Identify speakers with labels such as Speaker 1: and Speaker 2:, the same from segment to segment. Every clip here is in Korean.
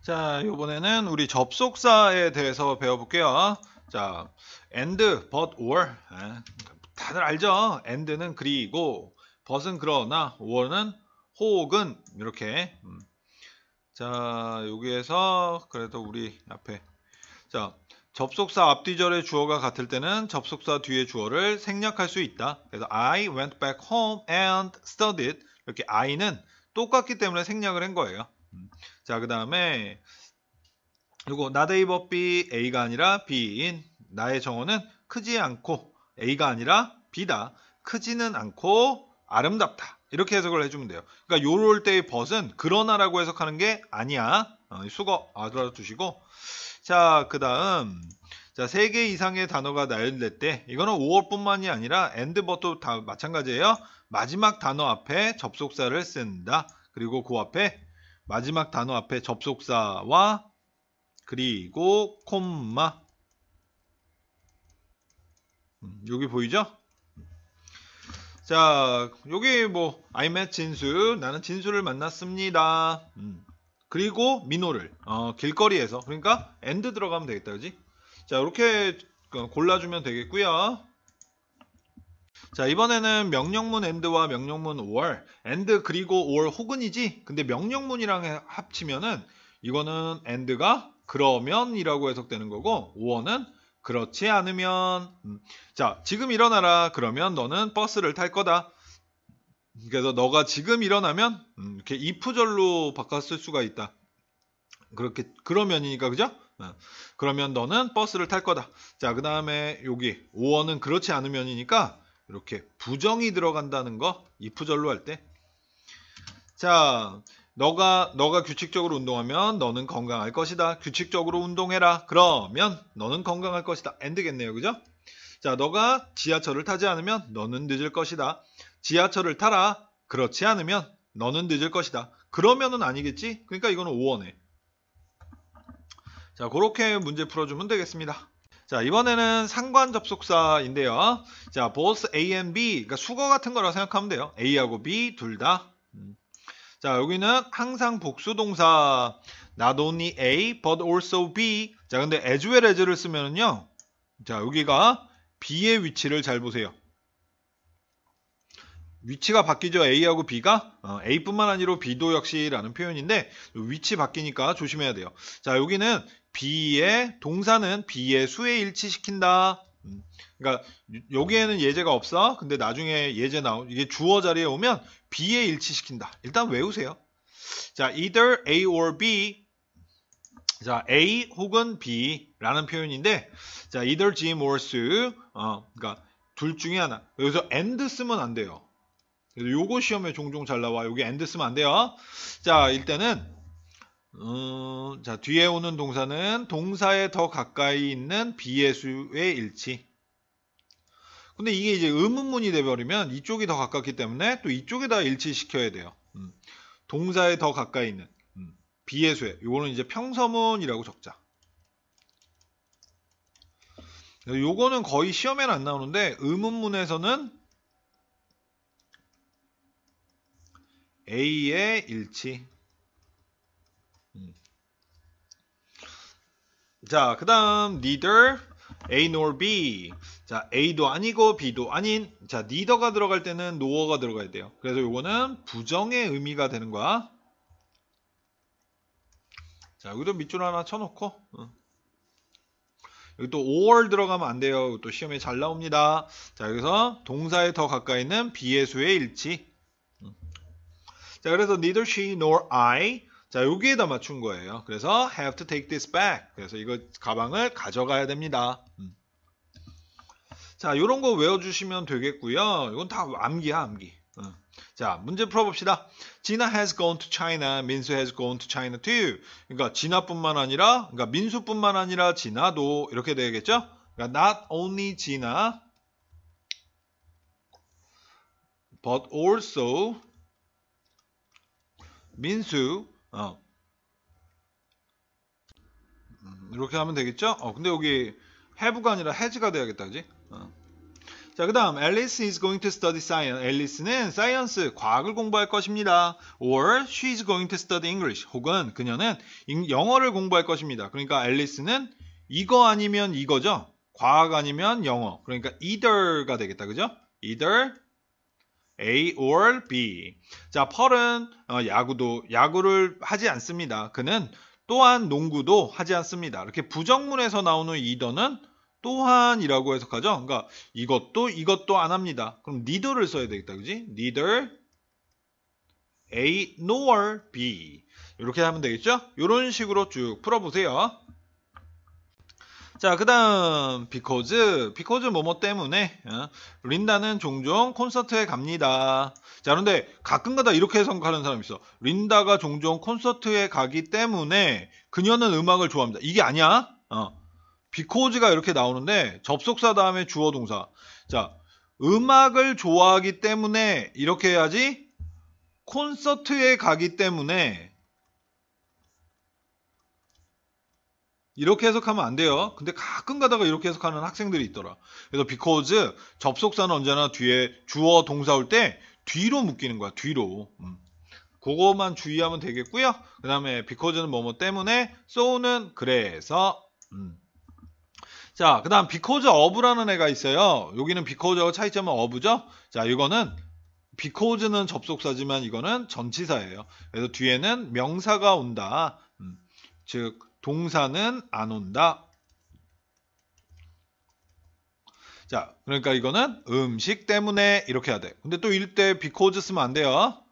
Speaker 1: 자, 이번에는 우리 접속사에 대해서 배워볼게요. 자, and, but, or. 예, 다들 알죠? and는 그리고, but은 그러나, or는 혹은 이렇게. 음. 자, 여기에서 그래도 우리 앞에 자, 접속사 앞뒤절의 주어가 같을 때는 접속사 뒤의 주어를 생략할 수 있다. 그래서 I went back home and studied. 이렇게 I는 똑같기 때문에 생략을 한 거예요. 음. 자, 그 다음에 이거 나데이버 B A가 아니라 B인 나의 정원은 크지 않고 A가 아니라 B다. 크지는 않고 아름답다. 이렇게 해석을 해주면 돼요. 그러니까 요럴 때의 벗은 그러나라고 해석하는 게 아니야. 어, 수거 알아두시고 자, 그 다음 자, 3개 이상의 단어가 나열될 때 이거는 5월뿐만이 아니라 and but도 다 마찬가지예요. 마지막 단어 앞에 접속사를 쓴다. 그리고 그 앞에 마지막 단어 앞에 접속사와 그리고 콤마 음, 여기 보이죠? 자, 여기 뭐 I met 진수, 나는 진수를 만났습니다. 음. 그리고 민호를 어, 길거리에서 그러니까 a 드 들어가면 되겠다, 그지? 자, 이렇게 어, 골라주면 되겠고요. 자 이번에는 명령문 엔드와 명령문 or e n 그리고 or 혹은이지 근데 명령문이랑 합치면은 이거는 엔드가 그러면이라고 해석되는 거고 or는 그렇지 않으면 음. 자 지금 일어나라 그러면 너는 버스를 탈 거다 그래서 너가 지금 일어나면 음, 이렇게 if절로 바꿨을 수가 있다 그렇게 그러면이니까 그죠? 어. 그러면 너는 버스를 탈 거다 자 그 다음에 여기 5원은 그렇지 않으면이니까 이렇게 부정이 들어간다는 거 이프절로 할 때. 자, 너가 너가 규칙적으로 운동하면 너는 건강할 것이다. 규칙적으로 운동해라. 그러면 너는 건강할 것이다. 엔드겠네요. 그죠? 자, 너가 지하철을 타지 않으면 너는 늦을 것이다. 지하철을 타라. 그렇지 않으면 너는 늦을 것이다. 그러면은 아니겠지? 그러니까 이거는 5원에. 자, 그렇게 문제 풀어주면 되겠습니다. 자, 이번에는 상관 접속사인데요. 자, both A and B, 그러니까 수거 같은 거라고 생각하면 돼요. A하고 B 둘 다. 음. 자, 여기는 항상 복수 동사 not only A but also B. 자, 근데 as well as를 쓰면은요. 자, 여기가 B의 위치를 잘 보세요. 위치가 바뀌죠. A하고 B가 어, A뿐만 아니라 B도 역시라는 표현인데 위치 바뀌니까 조심해야 돼요. 자 여기는 b 의 동사는 b 의 수에 일치시킨다. 음, 그러니까 여기에는 예제가 없어. 근데 나중에 예제 나오 이게 주어 자리에 오면 b 에 일치시킨다. 일단 외우세요. 자, either A or B. 자, A 혹은 B라는 표현인데, 자, either Jim or Sue. 어, 그러니까 둘 중에 하나. 여기서 and 쓰면 안 돼요. 그래서 요거 시험에 종종 잘 나와. 여기 and 쓰면 안 돼요. 자, 일단은 어, 자, 뒤에 오는 동사는 동사에 더 가까이 있는 비의수의 일치. 근데 이게 이제 의문문이 돼버리면 이쪽이 더 가깝기 때문에 또 이쪽에다 일치시켜야 돼요. 음, 동사에 더 가까이 있는 음, 비의수의. 요거는 이제 평서문이라고 적자. 요거는 거의 시험에는 안 나오는데 의문문에서는 A의 일치 자, 그 다음 neither A nor B. 자, A도 아니고 B도 아닌. 자, neither가 들어갈 때는 no가 들어가야 돼요. 그래서 요거는 부정의 의미가 되는 거야. 자, 여기도 밑줄 하나 쳐놓고. 응. 여기 또 or 들어가면 안 돼요. 또 시험에 잘 나옵니다. 자, 여기서 동사에 더 가까이 있는 비의 수의 일치. 응. 자, 그래서 neither she nor I 자, 여기에다 맞춘 거예요. 그래서 have to take this back. 그래서 이거 가방을 가져가야 됩니다. 음. 자, 요런 거 외워주시면 되겠고요. 이건 다 암기야, 암기. 어. 자, 문제 풀어봅시다. 진아 has gone to China, 민수 has gone to China too. 그러니까 진아뿐만 아니라, 그러니까 민수뿐만 아니라 진아도 이렇게 되겠죠? 그러니까 not only 진아, but also 민수 어. 음, 이렇게 하면 되겠죠? 어, 근데 여기 have가 아니라 has가 돼야겠다, 그지? 어. 자, 그 다음, Alice is going to study science. Alice는 science, 과학을 공부할 것입니다. or she is going to study English. 혹은 그녀는 영어를 공부할 것입니다. 그러니까 Alice는 이거 아니면 이거죠? 과학 아니면 영어. 그러니까 either가 되겠다, 그죠? either A or B. 자, 펄은 어, 야구도 야구를 하지 않습니다. 그는 또한 농구도 하지 않습니다. 이렇게 부정문에서 나오는 이더는 또한이라고 해석하죠. 그러니까 이것도 이것도 안 합니다. 그럼 neither를 써야 되겠다. 그지? neither A nor B. 이렇게 하면 되겠죠? 이런 식으로 쭉 풀어보세요. 자, 그 다음, 비코즈. 비코즈 뭐뭐 때문에, 어? 린다는 종종 콘서트에 갑니다. 자, 그런데 가끔가다 이렇게 해석하는 사람이 있어. 린다가 종종 콘서트에 가기 때문에 그녀는 음악을 좋아합니다. 이게 아니야? 어. 비코즈가 이렇게 나오는데 접속사 다음에 주어 동사. 자, 음악을 좋아하기 때문에 이렇게 해야지 콘서트에 가기 때문에 이렇게 해석하면 안 돼요. 근데 가끔 가다가 이렇게 해석하는 학생들이 있더라. 그래서 because 접속사는 언제나 뒤에 주어 동사 올 때 뒤로 묶이는 거야. 뒤로. 음. 그거만 주의하면 되겠고요. 그 다음에 because는 뭐 뭐 때문에 so는 그래서 음. 자, 그 다음 because of라는 애가 있어요. 여기는 because와 차이점은 of죠. 자, 이거는 because는 접속사지만 이거는 전치사예요. 그래서 뒤에는 명사가 온다. 음, 즉 동사는 안 온다. 자, 그러니까 이거는 음식 때문에 이렇게 해야 돼. 근데 또 일대 because 쓰면 안 돼요.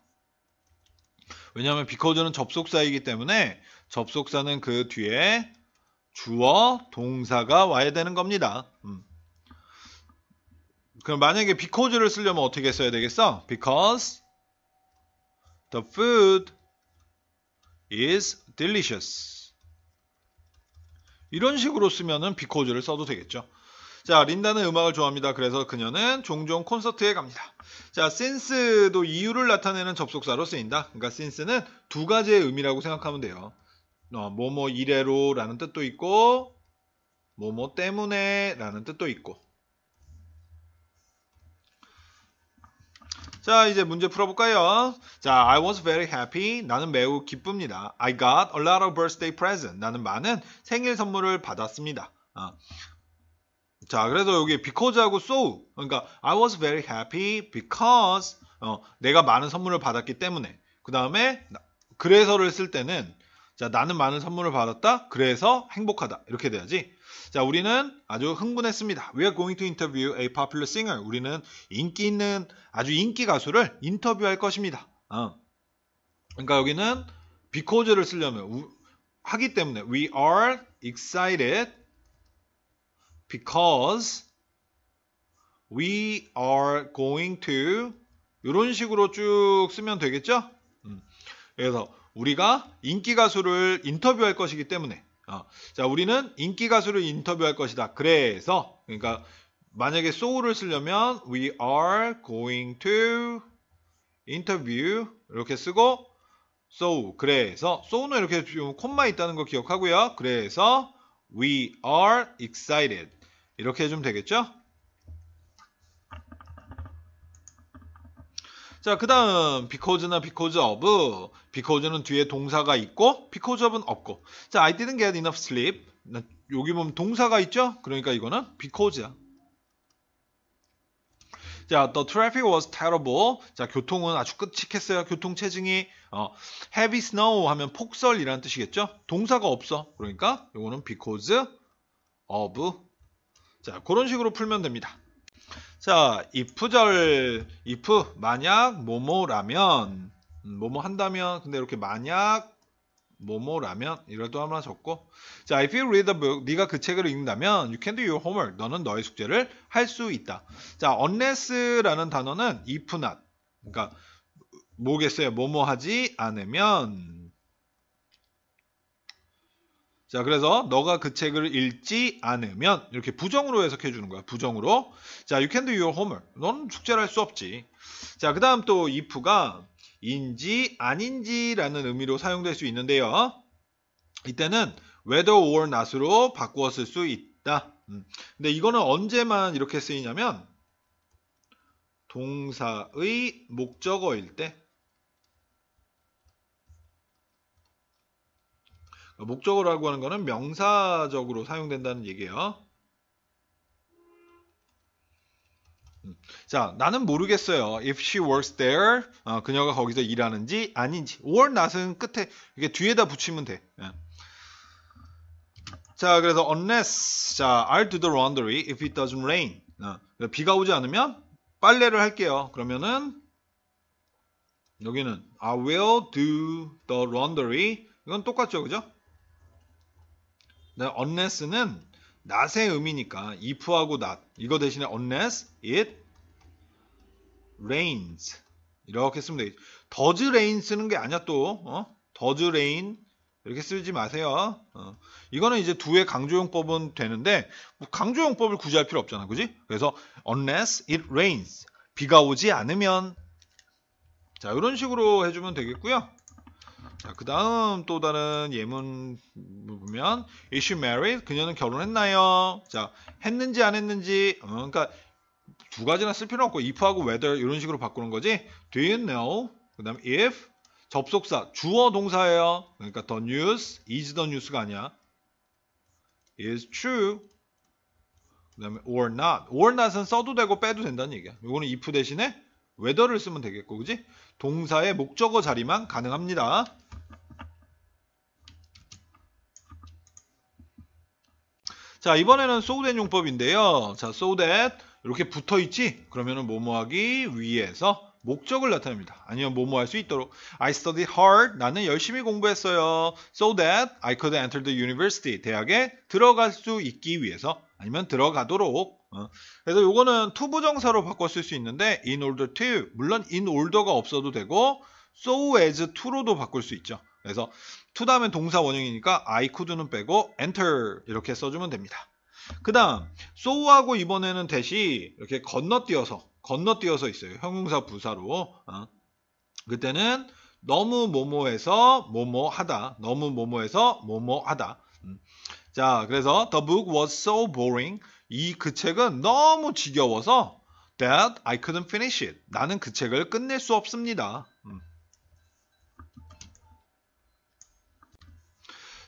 Speaker 1: 왜냐하면 because는 접속사이기 때문에 접속사는 그 뒤에 주어, 동사가 와야 되는 겁니다. 음. 그럼 만약에 because를 쓰려면 어떻게 써야 되겠어? Because the food is delicious. 이런 식으로 쓰면은 비코즈를 써도 되겠죠. 자, 린다는 음악을 좋아합니다. 그래서 그녀는 종종 콘서트에 갑니다. 자, since도 이유를 나타내는 접속사로 쓰인다. 그러니까 since는 두 가지의 의미라고 생각하면 돼요. 어, 뭐뭐 이래로라는 뜻도 있고 뭐뭐 때문에라는 뜻도 있고 자, 이제 문제 풀어볼까요? 자, I was very happy. 나는 매우 기쁩니다. I got a lot of birthday present. 나는 많은 생일 선물을 받았습니다. 어. 자, 그래서 여기 because하고 so. 그러니까 I was very happy because 어, 내가 많은 선물을 받았기 때문에. 그 다음에 그래서를 쓸 때는 자, 나는 많은 선물을 받았다. 그래서 행복하다. 이렇게 돼야지. 자, 우리는 아주 흥분했습니다. We are going to interview a popular singer. 우리는 인기 있는 아주 인기 가수를 인터뷰할 것입니다. 어. 그러니까 여기는 because를 쓰려면 우, 하기 때문에 we are excited because we are going to 이런 식으로 쭉 쓰면 되겠죠? 음. 그래서 우리가 인기 가수를 인터뷰할 것이기 때문에 어, 자 우리는 인기 가수를 인터뷰할 것이다. 그래서 그러니까 만약에 소 o 를 쓰려면 we are going to interview 이렇게 쓰고 so 그래서 so는 이렇게 좀 콤마 있다는 거 기억하고요. 그래서 we are excited 이렇게 해주면 되겠죠? 자, 그 다음, because나 because of. because는 뒤에 동사가 있고, because of는 없고. 자, I didn't get enough sleep. 여기 보면 동사가 있죠? 그러니까 이거는 because야. 자, the traffic was terrible. 자, 교통은 아주 끔찍했어요. 교통 체증이 어, heavy snow 하면 폭설이라는 뜻이겠죠? 동사가 없어. 그러니까 이거는 because of. 자, 그런 식으로 풀면 됩니다. 자, if절, if, 만약, 뭐뭐라면, 음, 뭐뭐 한다면, 근데 이렇게 만약, 뭐뭐라면, 이럴 또 하나 적고, 자, if you read a book, 네가 그 책을 읽는다면, you can do your homework, 너는 너의 숙제를 할 수 있다. 자, unless라는 단어는 if not, 그러니까 뭐겠어요, 뭐뭐 하지 않으면, 자, 그래서 너가 그 책을 읽지 않으면 이렇게 부정으로 해석해 주는 거야. 부정으로. 자, you can do your homework. 넌 숙제를 할 수 없지. 자, 그다음 또 if가 인지 아닌지라는 의미로 사용될 수 있는데요. 이때는 whether or not으로 바꾸어 쓸수 있다. 음. 근데 이거는 언제만 이렇게 쓰이냐면 동사의 목적어일 때 목적어라고 하는 거는 명사적으로 사용된다는 얘기예요. 음. 자, 나는 모르겠어요. If she works there, 어, 그녀가 거기서 일하는지 아닌지. or not은 끝에 이게 뒤에다 붙이면 돼. 예. 자, 그래서 unless, 자, I'll do the laundry if it doesn't rain. 어, 그러니까 비가 오지 않으면 빨래를 할게요. 그러면은 여기는 I will do the laundry. 이건 똑같죠, 그죠? 네, unless는 not의 의미니까 if하고 not 이거 대신에 unless it rains 이렇게 쓰면 되겠죠. does rain 쓰는 게 아니야 또 어? does rain 이렇게 쓰지 마세요. 어. 이거는 이제 두의 강조용법은 되는데 뭐 강조용법을 굳이 할 필요 없잖아, 그지? 그래서 unless it rains 비가 오지 않으면 자 이런 식으로 해주면 되겠고요. 자, 그 다음 또 다른 예문 보면 Is she married? 그녀는 결혼했나요? 자, 했는지 안 했는지 어, 그러니까 두 가지나 쓸필요 없고 if하고 whether 이런 식으로 바꾸는 거지 Do you know? 그 다음 if 접속사 주어 동사예요 그러니까 the news is the news가 아니야 is true 그 다음에 or not or not은 써도 되고 빼도 된다는 얘기야 이거는 if 대신에 whether를 쓰면 되겠고 그지 동사의 목적어 자리만 가능합니다. 자 이번에는 so that 용법인데요. 자 so that 이렇게 붙어있지? 그러면은 뭐뭐하기 위해서 목적을 나타냅니다. 아니면 뭐뭐 할 수 있도록 I studied hard. 나는 열심히 공부했어요. So that I could enter the university. 대학에 들어갈 수 있기 위해서 아니면 들어가도록 어? 그래서 요거는 투부정사로 바꿔 쓸 수 있는데 in order to 물론 in order가 없어도 되고 so as to로도 바꿀 수 있죠. 그래서 to 다음에 동사 원형이니까 I could는 빼고 enter 이렇게 써주면 됩니다. 그 다음 so하고 이번에는 대시 이렇게 건너뛰어서 건너뛰어서 있어요. 형용사 부사로 어? 그때는 너무 모모해서 모모하다 너무 모모해서 모모하다 음. 자 그래서 the book was so boring 이그 책은 너무 지겨워서 that I couldn't finish it. 나는 그 책을 끝낼 수 없습니다. 음.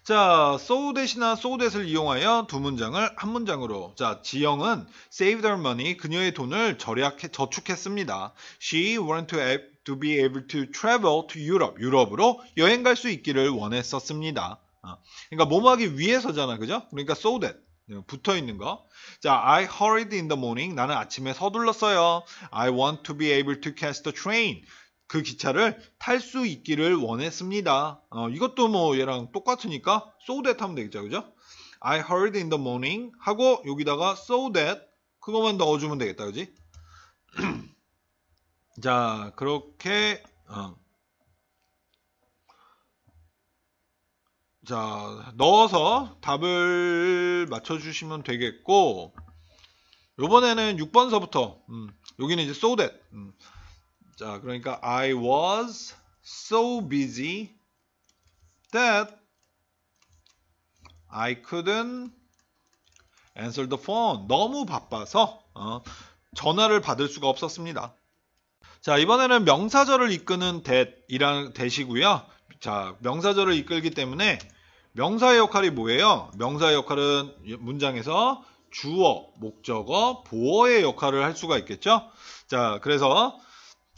Speaker 1: 자, so 대신한 so that을 이용하여 두 문장을 한 문장으로. 자, 지영은 saved her money, 그녀의 돈을 절약해 저축했습니다. She wanted to, to be able to travel to Europe, 유럽으로 여행 갈 수 있기를 원했었습니다. 어. 그러니까 몸하기 위해서잖아, 그죠? 그러니까 so that. 붙어 있는 거. 자, I hurried in the morning. 나는 아침에 서둘렀어요. I want to be able to catch the train. 그 기차를 탈 수 있기를 원했습니다. 어, 이것도 뭐 얘랑 똑같으니까 so that 하면 되겠죠. 그죠? I hurried in the morning 하고 여기다가 so that 그것만 넣어주면 되겠다. 그지? 자, 그렇게 어. 자, 넣어서 답을 맞춰주시면 되겠고, 요번에는 6번서부터, 음, 여기는 이제 so that. 음. 자, 그러니까 I was so busy that I couldn't answer the phone. 너무 바빠서 어, 전화를 받을 수가 없었습니다. 자, 이번에는 명사절을 이끄는 that이란 대시 a 고요 자, 명사절을 이끌기 때문에 명사의 역할이 뭐예요? 명사의 역할은 문장에서 주어, 목적어, 보어의 역할을 할 수가 있겠죠? 자, 그래서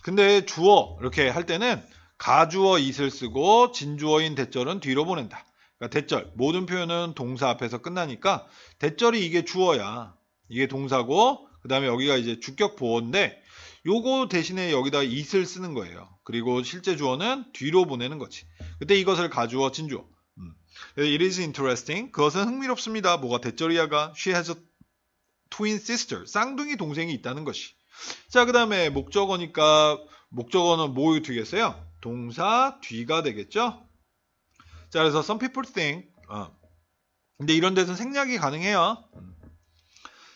Speaker 1: 근데 주어 이렇게 할 때는 가주어 이슬 쓰고 진주어인 대절은 뒤로 보낸다. 그러니까 대절 모든 표현은 동사 앞에서 끝나니까 대절이 이게 주어야. 이게 동사고 그다음에 여기가 이제 주격 보어인데 요거 대신에 여기다 이슬 쓰는 거예요. 그리고 실제 주어는 뒤로 보내는 거지. 그때 이것을 가주어, 진주어 It is interesting. 그것은 흥미롭습니다. 뭐가 대절이야가 she has a twin sister. 쌍둥이 동생이 있다는 것이. 자, 그 다음에 목적어니까 목적어는 뭐 뒤겠어요? 동사 뒤가 되겠죠? 자, 그래서 some people think. 어. 근데 이런 데서 는 생략이 가능해요. 음.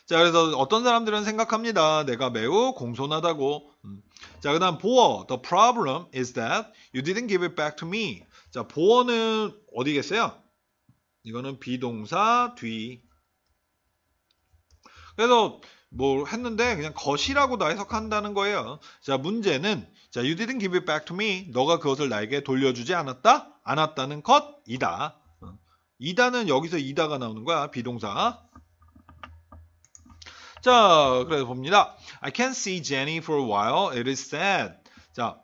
Speaker 1: 자, 그래서 어떤 사람들은 생각합니다. 내가 매우 공손하다고. 음. 자, 그 다음 보어. The problem is that you didn't give it back to me. 자, 보어는 어디겠어요? 이거는 비동사 뒤. 그래서 뭐 했는데 그냥 것이라고 다 해석한다는 거예요. 자, 문제는 자, you didn't give it back to me. 너가 그것을 나에게 돌려주지 않았다. 않았다는 것이다. 어. 이다는 여기서 이다가 나오는 거야. 비동사. 자, 그래서 봅니다. I can't see Jenny for a while. It is sad. 자,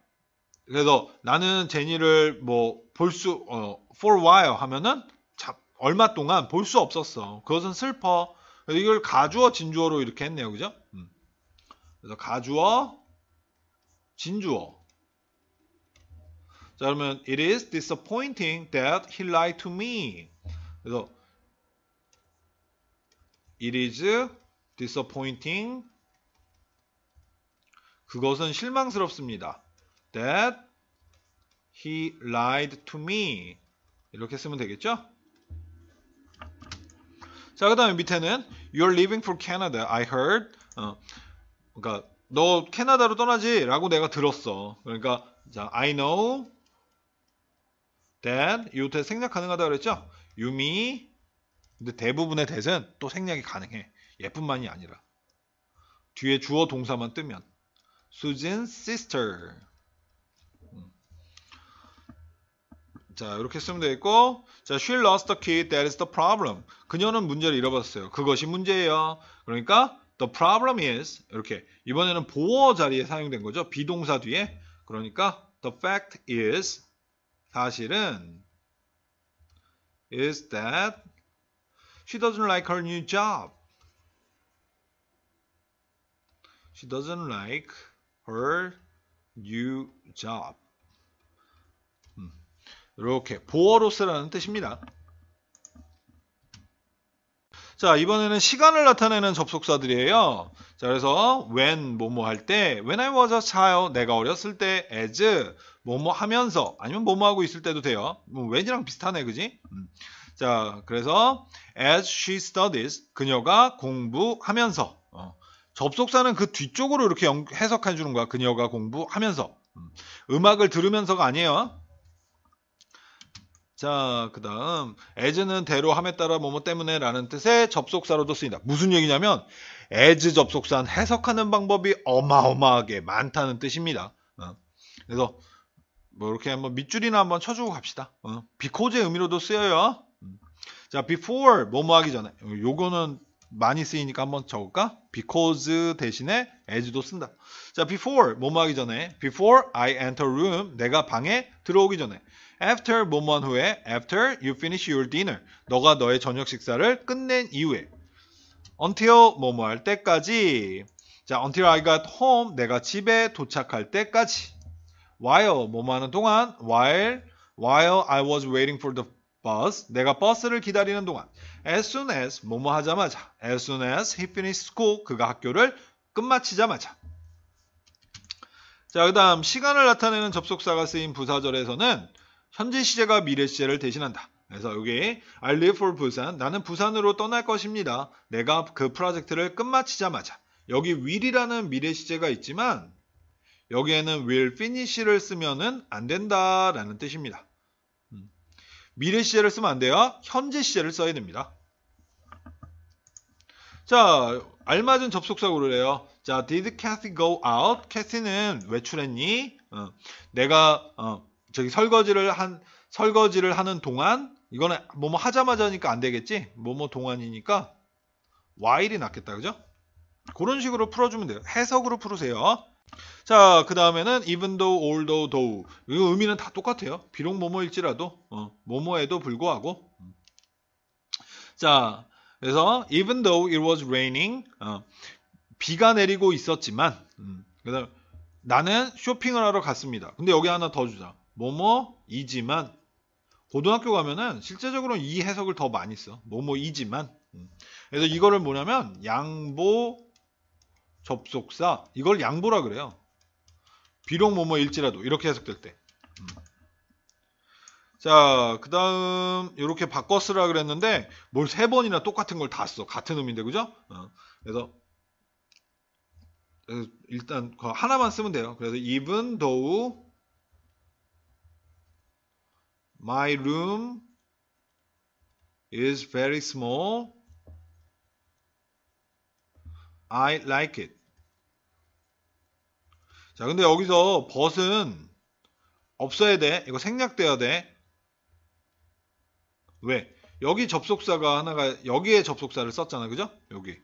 Speaker 1: 그래서 나는 제니를 뭐 볼 수, 어, for while 하면은 자, 얼마 동안 볼 수 없었어. 그것은 슬퍼. 이걸 가주어 진주어로 이렇게 했네요. 그죠? 음. 그래서 가주어 진주어. 자, 그러면 it is disappointing that he lied to me. 그래서 it is disappointing 그것은 실망스럽습니다. that he lied to me 이렇게 쓰면 되겠죠? 자, 그 다음에 밑에는 You're leaving for Canada. I heard. 어, 그러니까 너 캐나다로 떠나지? 라고 내가 들었어. 그러니까 자, I know that 이때 생략 가능하다 그랬죠? You me 근데 대부분의 대 h 또 생략이 가능해. 얘뿐만이 아니라 뒤에 주어 동사만 뜨면 Susan's sister 자 이렇게 쓰면 되겠고 자 she lost the key that is the problem 그녀는 문제를 잃어버렸어요 그것이 문제예요 그러니까 the problem is 이렇게 이번에는 보어 자리에 사용된 거죠 비동사 뒤에 그러니까 the fact is 사실은 is that she doesn't like her new job she doesn't like her new job 이렇게 보어로스라는 뜻입니다. 자 이번에는 시간을 나타내는 접속사들이에요. 자 그래서 when 뭐뭐 할때 when I was a child 내가 어렸을 때 as 뭐뭐 하면서 아니면 뭐뭐 하고 있을 때도 돼요. 뭐 when이랑 비슷하네 그지? 음. 자 그래서 as she studies 그녀가 공부하면서 어. 접속사는 그 뒤쪽으로 이렇게 해석해 주는 거야. 그녀가 공부하면서 음. 음악을 들으면서가 아니에요. 자, 그 다음, 에즈는 대로 함에 따라 뭐뭐 때문에 라는 뜻의 접속사로도 쓰인다. 무슨 얘기냐면, 에즈 접속사는 해석하는 방법이 어마어마하게 많다는 뜻입니다. 어. 그래서, 뭐 이렇게 한번 밑줄이나 한번 쳐주고 갑시다. 어. 비코즈의 의미로도 쓰여요. 음. 자, before, 뭐뭐 하기 전에. 어, 요거는 많이 쓰이니까 한번 적을까? because 대신에 as도 쓴다. 자, before, 뭐뭐 하기 전에. before I enter room, 내가 방에 들어오기 전에. after 뭐뭐한 후에 after you finish your dinner 너가 너의 저녁 식사를 끝낸 이후에 until 뭐 뭐 할 때까지 자 until I got home 내가 집에 도착할 때까지 while 뭐뭐 하는 동안 while while I was waiting for the bus 내가 버스를 기다리는 동안 as soon as 뭐 뭐 하자마자 as soon as he finished school 그가 학교를 끝마치자마자 자, 그 다음 시간을 나타내는 접속사가 쓰인 부사절에서는 현재 시제가 미래 시제를 대신한다. 그래서 여기 I live for Busan. 나는 부산으로 떠날 것입니다. 내가 그 프로젝트를 끝마치자마자 여기 will이라는 미래 시제가 있지만 여기에는 will finish를 쓰면은 안 된다라는 뜻입니다. 음. 미래 시제를 쓰면 안 돼요. 현재 시제를 써야 됩니다. 자, 알맞은 접속사고를 해요. 자, did Cathy go out? Cathy는 외출했니? 어, 내가 어, 저기 설거지를 한 설거지를 하는 동안 이거는 뭐뭐 하자마자니까 안 되겠지. 뭐뭐 동안이니까 while이 낫겠다. 그죠? 그런 식으로 풀어주면 돼요. 해석으로 풀으세요. 자, 그 다음에는 even though, although, though. 이 의미는 다 똑같아요. 비록 뭐뭐일지라도, 어, 뭐뭐에도 불구하고. 자, 그래서 even though it was raining, 어, 비가 내리고 있었지만, 음, 그다음 나는 쇼핑을 하러 갔습니다. 근데 여기 하나 더 주자. 뭐뭐이지만 고등학교 가면은 실제적으로 이 해석을 더 많이 써. 뭐뭐이지만. 음. 그래서 이거를 뭐냐면 양보 접속사 이걸 양보라 그래요. 비록 뭐뭐일지라도 이렇게 해석될 때. 음. 자, 그 다음, 이렇게 바꿔 쓰라 그랬는데, 뭘 세 번이나 똑같은 걸 다 써. 같은 의미인데, 그죠? 어, 그래서, 일단, 하나만 쓰면 돼요. 그래서, even though, My room is very small. I like it. 자, 근데 여기서 벗은 없어야 돼. 이거 생략돼야 돼. 왜? 여기 접속사가 하나가 여기에 접속사를 썼잖아. 그죠? 여기.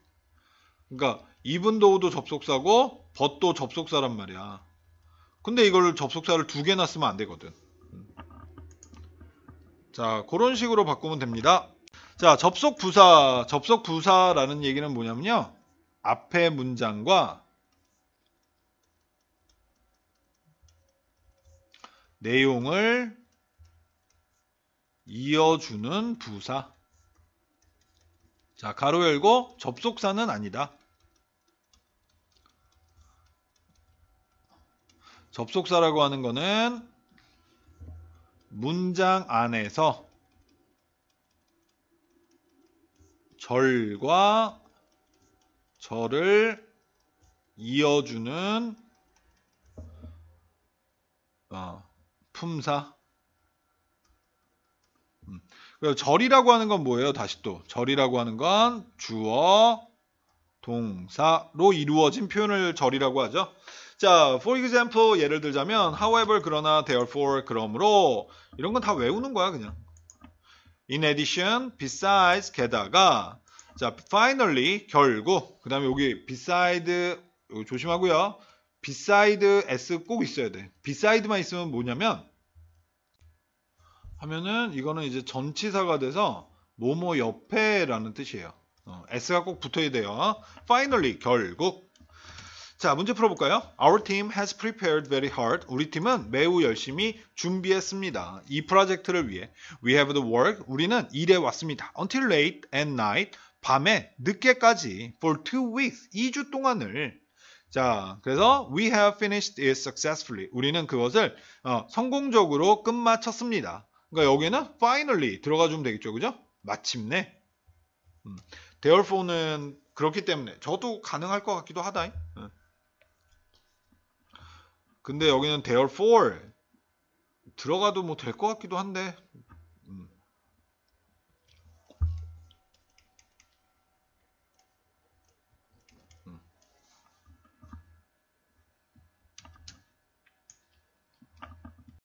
Speaker 1: 그러니까 이분도우도 접속사고 벗도 접속사란 말이야. 근데 이걸 접속사를 두 개놨으면안 되거든. 자, 그런 식으로 바꾸면 됩니다. 자, 접속 부사, 접속 부사라는 얘기는 뭐냐면요. 앞에 문장과 내용을 이어주는 부사. 자, 가로 열고 접속사는 아니다. 접속사라고 하는 거는 문장 안에서 절과 절을 이어주는 어, 품사 음. 절이라고 하는 건 뭐예요? 다시 또 절이라고 하는 건 주어 동사로 이루어진 표현을 절이라고 하죠. 자, for example 예를 들자면 however 그러나 therefore 그러므로 이런 건 다 외우는 거야 그냥. In addition, besides 게다가 자 finally 결국 그다음에 여기 beside 여기 조심하고요. beside s 꼭 있어야 돼. beside만 있으면 뭐냐면 하면은 이거는 이제 전치사가 돼서 뭐뭐 옆에라는 뜻이에요. 어, s가 꼭 붙어야 돼요. finally 결국 자, 문제 풀어볼까요? Our team has prepared very hard. 우리 팀은 매우 열심히 준비했습니다. 이 프로젝트를 위해. We have the work. 우리는 일해 왔습니다. Until late at night. 밤에 늦게까지. For two weeks. 2주 동안을. 자, 그래서 we have finished it successfully. 우리는 그것을 어, 성공적으로 끝마쳤습니다. 그러니까 여기는 finally 들어가 주면 되겠죠. 그죠? 마침내. 음. Therefore는 그렇기 때문에 저도 가능할 것 같기도 하다. 응. 음. 근데 여기는 t h e r 들어가도 뭐 될 것 같기도 한데